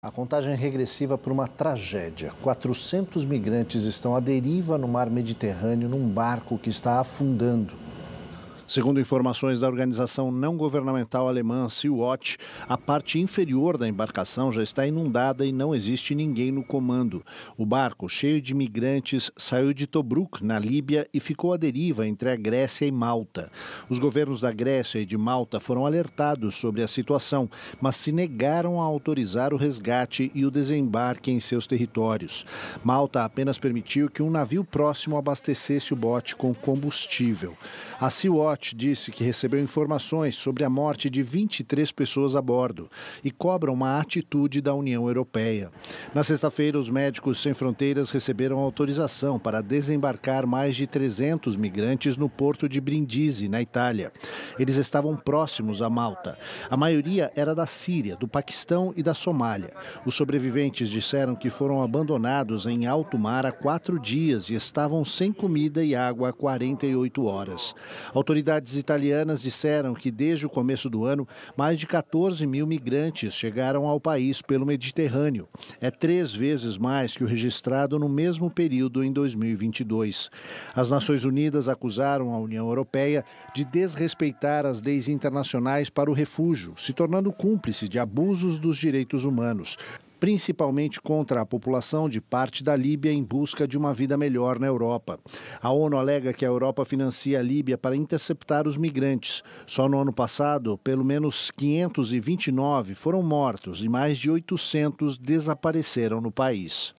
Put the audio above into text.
A contagem é regressiva para uma tragédia. 400 migrantes estão à deriva no mar Mediterrâneo num barco que está afundando. Segundo informações da organização não governamental alemã Sea-Watch, a parte inferior da embarcação já está inundada e não existe ninguém no comando. O barco, cheio de migrantes, saiu de Tobruk, na Líbia, e ficou à deriva entre a Grécia e Malta. Os governos da Grécia e de Malta foram alertados sobre a situação, mas se negaram a autorizar o resgate e o desembarque em seus territórios. Malta apenas permitiu que um navio próximo abastecesse o bote com combustível. A Sea-Watch Scott disse que recebeu informações sobre a morte de 23 pessoas a bordo e cobra uma atitude da União Europeia. Na sexta-feira, os Médicos Sem Fronteiras receberam autorização para desembarcar mais de 300 migrantes no porto de Brindisi, na Itália. Eles estavam próximos a Malta. A maioria era da Síria, do Paquistão e da Somália. Os sobreviventes disseram que foram abandonados em alto mar há quatro dias e estavam sem comida e água há 48 horas. Autoridades Autoridades italianas disseram que desde o começo do ano, mais de 14 mil migrantes chegaram ao país pelo Mediterrâneo. É três vezes mais que o registrado no mesmo período em 2022. As Nações Unidas acusaram a União Europeia de desrespeitar as leis internacionais para o refúgio, se tornando cúmplice de abusos dos direitos humanos principalmente contra a população de parte da Líbia em busca de uma vida melhor na Europa. A ONU alega que a Europa financia a Líbia para interceptar os migrantes. Só no ano passado, pelo menos 529 foram mortos e mais de 800 desapareceram no país.